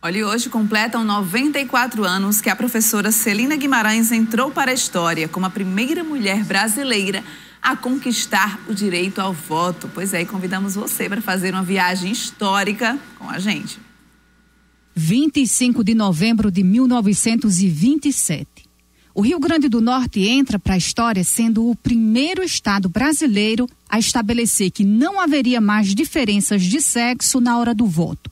Olha, hoje completam 94 anos que a professora Celina Guimarães entrou para a história como a primeira mulher brasileira a conquistar o direito ao voto. Pois é, e convidamos você para fazer uma viagem histórica com a gente. 25 de novembro de 1927. O Rio Grande do Norte entra para a história sendo o primeiro estado brasileiro a estabelecer que não haveria mais diferenças de sexo na hora do voto.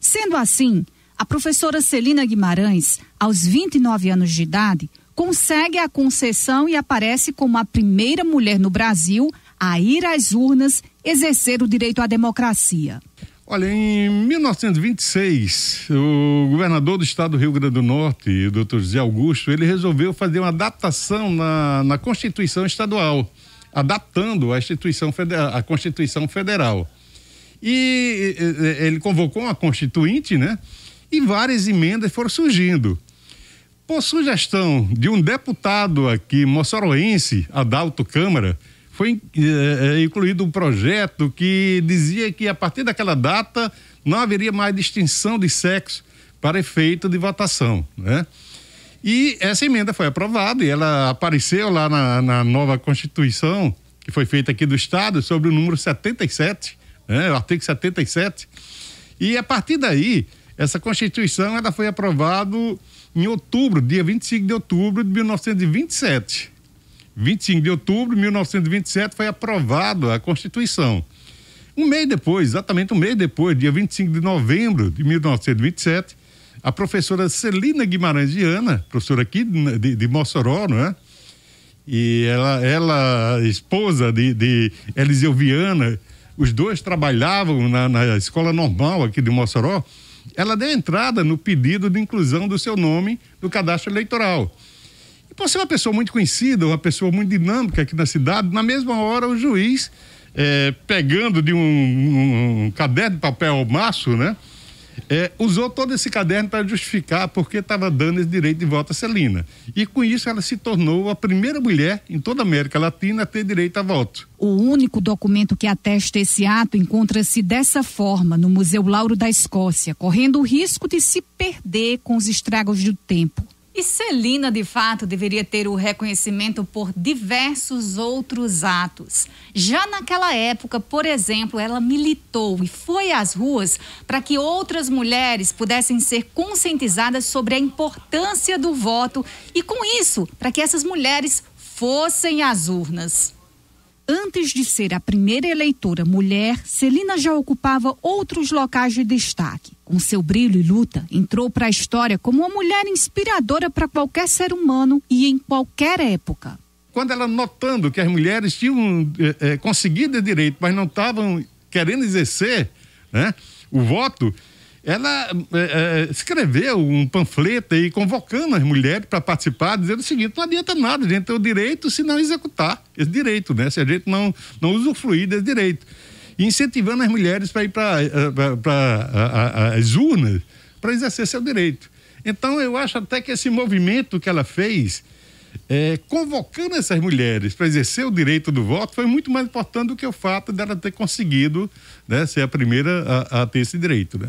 Sendo assim, a professora Celina Guimarães, aos 29 anos de idade, consegue a concessão e aparece como a primeira mulher no Brasil a ir às urnas exercer o direito à democracia. Olha, em 1926, o governador do estado do Rio Grande do Norte, o doutor Zé Augusto, ele resolveu fazer uma adaptação na, na Constituição Estadual, adaptando a, instituição federal, a Constituição Federal. E ele convocou uma constituinte, né? e várias emendas foram surgindo. Por sugestão de um deputado aqui moçoroense, Adalto Câmara, foi é, incluído um projeto que dizia que a partir daquela data não haveria mais distinção de sexo para efeito de votação, né? E essa emenda foi aprovada e ela apareceu lá na, na nova Constituição, que foi feita aqui do Estado, sobre o número 77, né? o artigo 77. E a partir daí, essa Constituição ela foi aprovada em outubro, dia 25 de outubro de 1927. 25 de outubro de 1927 foi aprovada a Constituição. Um mês depois, exatamente um mês depois, dia 25 de novembro de 1927, a professora Celina Guimarães professora aqui de, de Mossoró, não é? E ela, ela esposa de, de Eliseu Viana, os dois trabalhavam na, na escola normal aqui de Mossoró ela deu entrada no pedido de inclusão do seu nome no cadastro eleitoral. E por ser uma pessoa muito conhecida, uma pessoa muito dinâmica aqui na cidade, na mesma hora o juiz, é, pegando de um, um, um caderno de papel maço, né? é, usou todo esse caderno para justificar porque estava dando esse direito de voto a Celina. E com isso ela se tornou a primeira mulher em toda a América Latina a ter direito a voto. O único documento que atesta esse ato encontra-se dessa forma no Museu Lauro da Escócia, correndo o risco de se perder com os estragos do tempo. E Celina, de fato, deveria ter o reconhecimento por diversos outros atos. Já naquela época, por exemplo, ela militou e foi às ruas para que outras mulheres pudessem ser conscientizadas sobre a importância do voto e, com isso, para que essas mulheres fossem às urnas. Antes de ser a primeira eleitora mulher, Celina já ocupava outros locais de destaque com seu brilho e luta, entrou para a história como uma mulher inspiradora para qualquer ser humano e em qualquer época. Quando ela notando que as mulheres tinham é, é, conseguido direito, mas não estavam querendo exercer né, o voto, ela é, escreveu um panfleto aí convocando as mulheres para participar, dizendo o seguinte: não adianta nada a gente ter o direito se não executar esse direito, né? se a gente não, não usufruir desse direito incentivando as mulheres para ir para eh, as urnas para exercer seu direito. Então, eu acho até que esse movimento que ela fez, é, convocando essas mulheres para exercer o direito do voto, foi muito mais importante do que o fato dela ter conseguido né, ser a primeira a, a ter esse direito. Né?